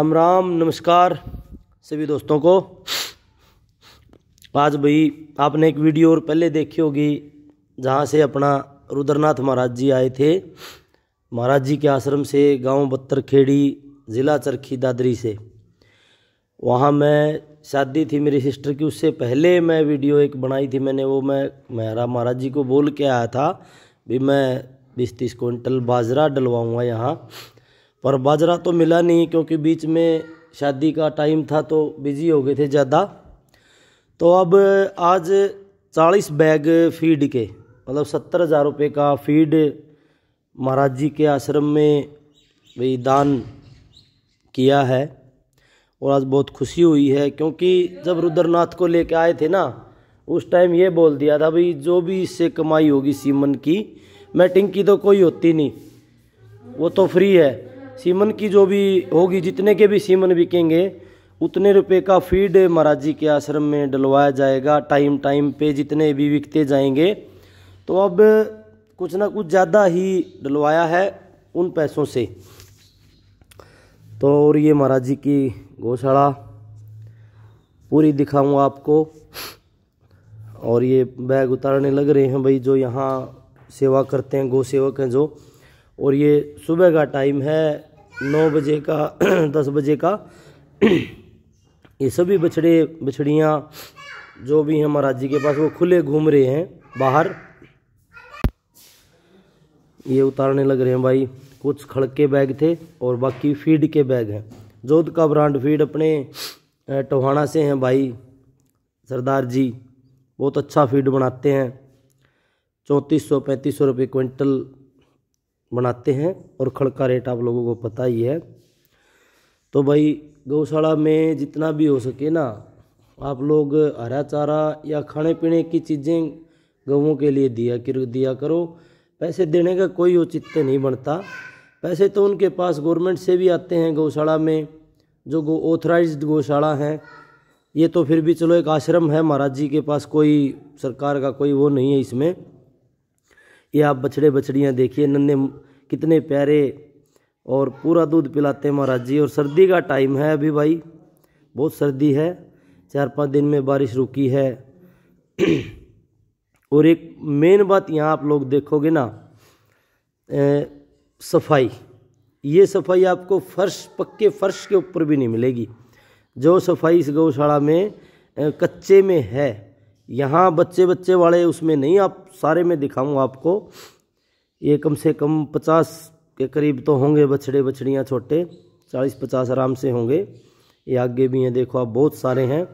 राम राम नमस्कार सभी दोस्तों को आज भाई आपने एक वीडियो और पहले देखी होगी जहाँ से अपना रुद्रनाथ महाराज जी आए थे महाराज जी के आश्रम से गांव बत्तरखेड़ी ज़िला चरखी दादरी से वहाँ मैं शादी थी मेरी सिस्टर की उससे पहले मैं वीडियो एक बनाई थी मैंने वो मैं मेरा महाराज जी को बोल के आया था भी मैं बीस तीस क्विंटल बाजरा डलवाऊँगा यहाँ पर बाजरा तो मिला नहीं क्योंकि बीच में शादी का टाइम था तो बिज़ी हो गए थे ज़्यादा तो अब आज चालीस बैग फीड के मतलब सत्तर हज़ार रुपये का फीड महाराज जी के आश्रम में भाई दान किया है और आज बहुत खुशी हुई है क्योंकि जब रुद्रनाथ को लेकर आए थे ना उस टाइम ये बोल दिया था भाई जो भी इससे कमाई होगी सीमन की मैटिंग की तो कोई होती नहीं वो तो फ्री है सीमन की जो भी होगी जितने के भी सीमन बिकेंगे उतने रुपए का फीड महाराज जी के आश्रम में डलवाया जाएगा टाइम टाइम पे जितने भी बिकते जाएंगे तो अब कुछ ना कुछ ज़्यादा ही डलवाया है उन पैसों से तो और ये महाराज जी की गौशाला पूरी दिखाऊंगा आपको और ये बैग उतारने लग रहे हैं भाई जो यहाँ सेवा करते हैं गौ सेवक हैं जो और ये सुबह का टाइम है नौ बजे का दस बजे का ये सभी बछड़े बछड़ियाँ जो भी हैं महाराज जी के पास वो खुले घूम रहे हैं बाहर ये उतारने लग रहे हैं भाई कुछ खड़के बैग थे और बाकी फीड के बैग हैं जोध का ब्रांड फीड अपने टोहाना से हैं भाई सरदार जी बहुत अच्छा फीड बनाते हैं चौंतीस सौ पैंतीस सौ रुपये क्विंटल बनाते हैं और खड़ का रेट आप लोगों को पता ही है तो भाई गौशाला में जितना भी हो सके ना आप लोग हरा चारा या खाने पीने की चीज़ें गवों के लिए दिया कर दिया करो पैसे देने का कोई औचित्य नहीं बनता पैसे तो उनके पास गवर्नमेंट से भी आते हैं गौशाला में जो गो ऑथराइज गौशाला हैं ये तो फिर भी चलो एक आश्रम है महाराज जी के पास कोई सरकार का कोई वो नहीं है इसमें ये आप बछड़े बछड़ियाँ देखिए नन्हे कितने प्यारे और पूरा दूध पिलाते हैं महाराज जी और सर्दी का टाइम है अभी भाई बहुत सर्दी है चार पाँच दिन में बारिश रुकी है और एक मेन बात यहाँ आप लोग देखोगे ना ए, सफाई ये सफाई आपको फर्श पक्के फर्श के ऊपर भी नहीं मिलेगी जो सफाई इस गौशाला में कच्चे में है यहाँ बच्चे बच्चे वाले उसमें नहीं आप सारे में दिखाऊँ आपको ये कम से कम पचास के करीब तो होंगे बछड़े बछड़ियाँ छोटे चालीस पचास आराम से होंगे ये आगे भी हैं देखो आप बहुत सारे हैं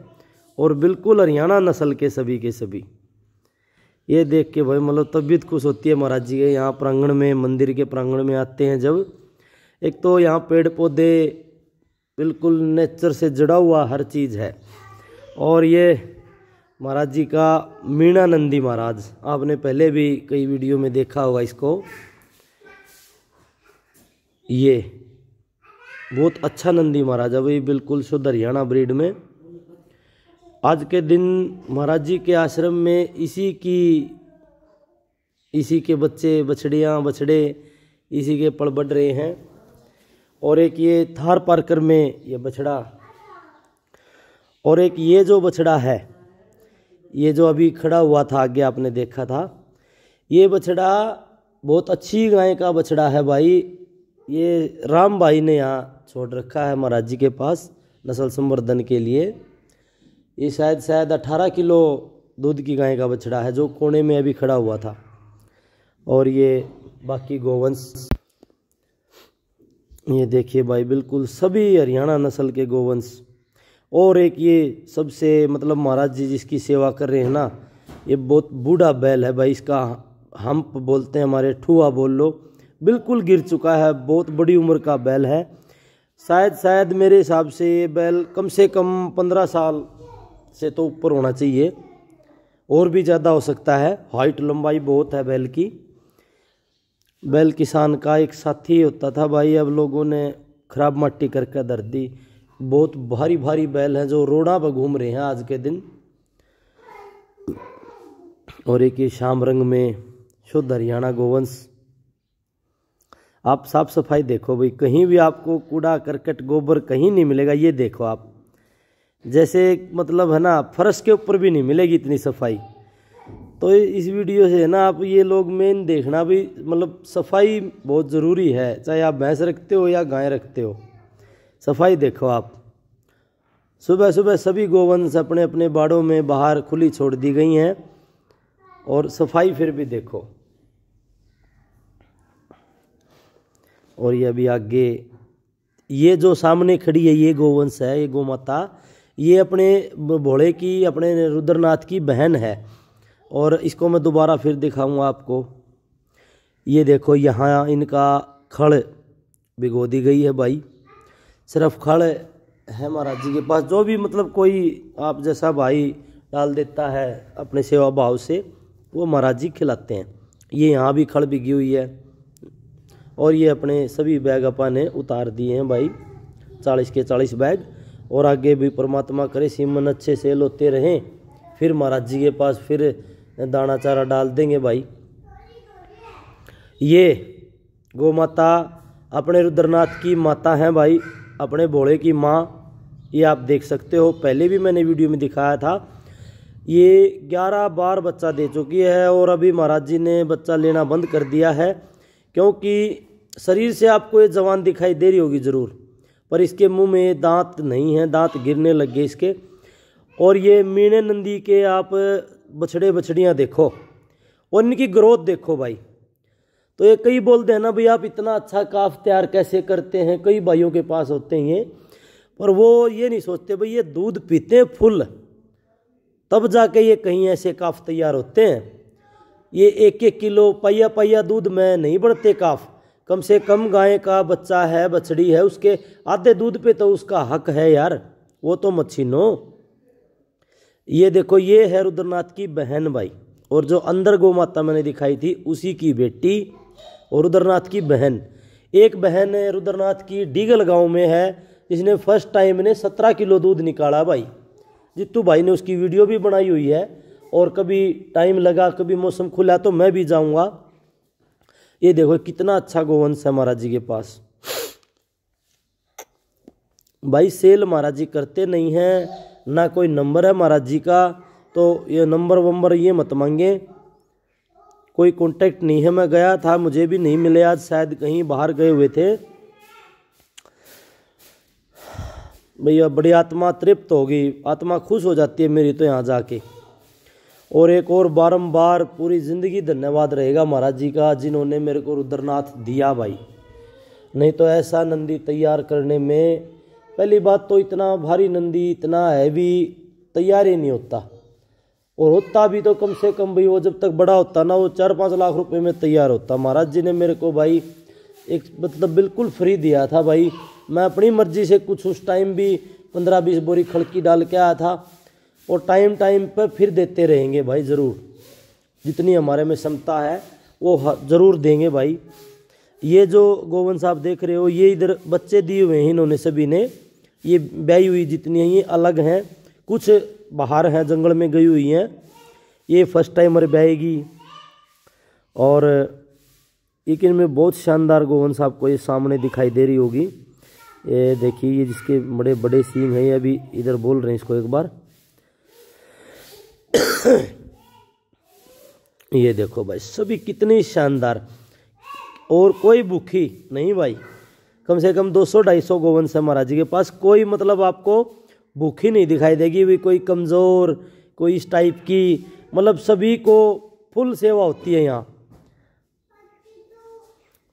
और बिल्कुल हरियाणा नस्ल के सभी के सभी ये देख के भाई मतलब तबीयत खुश होती है महाराज जी के यहाँ प्रांगण में मंदिर के प्रांगण में आते हैं जब एक तो यहाँ पेड़ पौधे बिल्कुल नेचर से जुड़ा हुआ हर चीज़ है और ये महाराज जी का मीणा नंदी महाराज आपने पहले भी कई वीडियो में देखा होगा इसको ये बहुत अच्छा नंदी महाराज है वही बिल्कुल शुद्ध हरियाणा ब्रीड में आज के दिन महाराज जी के आश्रम में इसी की इसी के बच्चे बछड़ियाँ बछड़े इसी के पड़ बढ़ रहे हैं और एक ये थार पार्कर में ये बछड़ा और एक ये जो बछड़ा है ये जो अभी खड़ा हुआ था आगे आपने देखा था ये बछड़ा बहुत अच्छी गाय का बछड़ा है भाई ये राम भाई ने यहाँ छोड़ रखा है महाराज जी के पास नस्ल संवर्धन के लिए ये शायद शायद अट्ठारह किलो दूध की गाय का बछड़ा है जो कोने में अभी खड़ा हुआ था और ये बाकी गोवंश ये देखिए भाई बिल्कुल सभी हरियाणा नस्ल के गोवंश और एक ये सबसे मतलब महाराज जी जिसकी सेवा कर रहे हैं ना ये बहुत बूढ़ा बैल है भाई इसका हम्प बोलते हैं हमारे ठुआ बोल लो बिल्कुल गिर चुका है बहुत बड़ी उम्र का बैल है शायद शायद मेरे हिसाब से ये बैल कम से कम पंद्रह साल से तो ऊपर होना चाहिए और भी ज़्यादा हो सकता है हाइट लंबाई बहुत है बैल की बैल किसान का एक साथी होता था भाई अब लोगों ने खराब मट्टी करके धर दी बहुत भारी भारी बैल हैं जो रोड़ा पर घूम रहे हैं आज के दिन और एक ये शाम रंग में शुद्ध हरियाणा गोवंश आप साफ सफाई देखो भाई कहीं भी आपको कूड़ा करकट गोबर कहीं नहीं मिलेगा ये देखो आप जैसे मतलब है ना फर्श के ऊपर भी नहीं मिलेगी इतनी सफाई तो इस वीडियो से है ना आप ये लोग मेन देखना भी मतलब सफाई बहुत ज़रूरी है चाहे आप भैंस रखते हो या गाय रखते हो सफाई देखो आप सुबह सुबह सभी गोवंश अपने अपने बाड़ों में बाहर खुली छोड़ दी गई हैं और सफाई फिर भी देखो और ये अभी आगे ये जो सामने खड़ी है ये गोवंश है ये गोमाता ये अपने भोले की अपने रुद्रनाथ की बहन है और इसको मैं दोबारा फिर दिखाऊंगा आपको ये देखो यहाँ इनका खड़ भिगो दी गई है भाई सिर्फ खड़ है महाराज जी के पास जो भी मतलब कोई आप जैसा भाई डाल देता है अपने सेवा भाव से वो महाराज जी खिलाते हैं ये यहाँ भी खड़ बिगी हुई है और ये अपने सभी बैग अपा ने उतार दिए हैं भाई चालीस के चालीस बैग और आगे भी परमात्मा करे सीमन अच्छे से लोते रहें फिर महाराज जी के पास फिर दाना चारा डाल देंगे भाई ये गौ माता अपने रुद्रनाथ की माता हैं भाई अपने बोड़े की माँ ये आप देख सकते हो पहले भी मैंने वीडियो में दिखाया था ये 11 बार बच्चा दे चुकी है और अभी महाराज जी ने बच्चा लेना बंद कर दिया है क्योंकि शरीर से आपको ये जवान दिखाई दे रही होगी ज़रूर पर इसके मुंह में दांत नहीं है दांत गिरने लग गए इसके और ये मीणे नंदी के आप बछड़े बछड़ियाँ देखो और इनकी ग्रोथ देखो भाई तो ये कई बोलते हैं ना भाई आप इतना अच्छा काफ तैयार कैसे करते हैं कई भाइयों के पास होते हैं ये पर वो ये नहीं सोचते भाई ये दूध पीते फुल तब जाके ये कहीं ऐसे काफ तैयार होते हैं ये एक एक किलो पहिया पहिया दूध में नहीं बढ़ते काफ कम से कम गाय का बच्चा है बछड़ी है उसके आधे दूध पे तो उसका हक है यार वो तो नो ये देखो ये है रुद्रनाथ की बहन भाई और जो अंदर गौ माता मैंने दिखाई थी उसी की बेटी और रुद्रनाथ की बहन एक बहन रुद्रनाथ की डीगल गांव में है जिसने फर्स्ट टाइम ने सत्रह किलो दूध निकाला भाई जित्तू भाई ने उसकी वीडियो भी बनाई हुई है और कभी टाइम लगा कभी मौसम खुला तो मैं भी जाऊंगा ये देखो कितना अच्छा गोवंश है महाराज जी के पास भाई सेल महाराज जी करते नहीं हैं ना कोई नंबर है महाराज जी का तो ये नंबर वंबर ये मत मांगे कोई कांटेक्ट नहीं है मैं गया था मुझे भी नहीं मिले आज शायद कहीं बाहर गए हुए थे भैया बड़ी आत्मा तृप्त होगी आत्मा खुश हो जाती है मेरी तो यहाँ जाके और एक और बारंबार पूरी ज़िंदगी धन्यवाद रहेगा महाराज जी का जिन्होंने मेरे को रुद्रनाथ दिया भाई नहीं तो ऐसा नंदी तैयार करने में पहली बात तो इतना भारी नंदी इतना हैवी तैयार ही नहीं होता और होता भी तो कम से कम भाई वो जब तक बड़ा होता ना वो चार पाँच लाख रुपए में तैयार होता महाराज जी ने मेरे को भाई एक मतलब बिल्कुल फ्री दिया था भाई मैं अपनी मर्जी से कुछ उस टाइम भी पंद्रह बीस बोरी खड़की डाल के आया था और टाइम टाइम पर फिर देते रहेंगे भाई ज़रूर जितनी हमारे में क्षमता है वो ज़रूर देंगे भाई ये जो गोवन साहब देख रहे हो ये इधर बच्चे दिए हुए हैं इन्होंने सभी ने ये ब्याई हुई जितनी हैं ये अलग हैं कुछ बाहर है जंगल में गई हुई हैं ये फर्स्ट टाइमर बहेगी और एक में बहुत शानदार गोवंश आपको ये सामने दिखाई दे रही होगी ये देखिए ये जिसके बड़े बड़े सींग हैं अभी इधर बोल रहे हैं इसको एक बार ये देखो भाई सभी कितनी शानदार और कोई भूखी नहीं भाई कम से कम 200 250 गोवंश है महाराज जी के पास कोई मतलब आपको भूखी नहीं दिखाई देगी भी कोई कमज़ोर कोई इस टाइप की मतलब सभी को फुल सेवा होती है यहाँ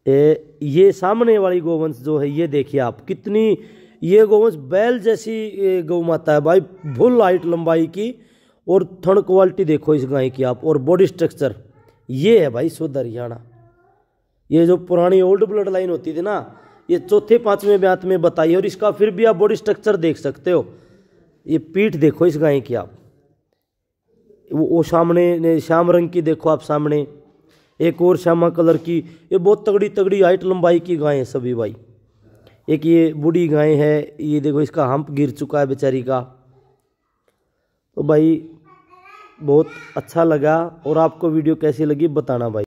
ए, ये सामने वाली गोवंश जो है ये देखिए आप कितनी ये गोवंश बैल जैसी गौ माता है भाई फुल हाइट लंबाई की और थर्ड क्वालिटी देखो इस गाय की आप और बॉडी स्ट्रक्चर ये है भाई शुद्ध हरियाणा ये जो पुरानी ओल्ड ब्लड लाइन होती थी ना ये चौथे पांचवें ब्यात में बताइए और इसका फिर भी आप बॉडी स्ट्रक्चर देख सकते हो ये पीठ देखो इस गाय की आप वो वो सामने श्याम रंग की देखो आप सामने एक और श्यामा कलर की ये बहुत तगड़ी तगड़ी हाइट लंबाई की गाय है सभी भाई एक ये बूढ़ी गाय है ये देखो इसका हम्प गिर चुका है बेचारी का तो भाई बहुत अच्छा लगा और आपको वीडियो कैसी लगी बताना भाई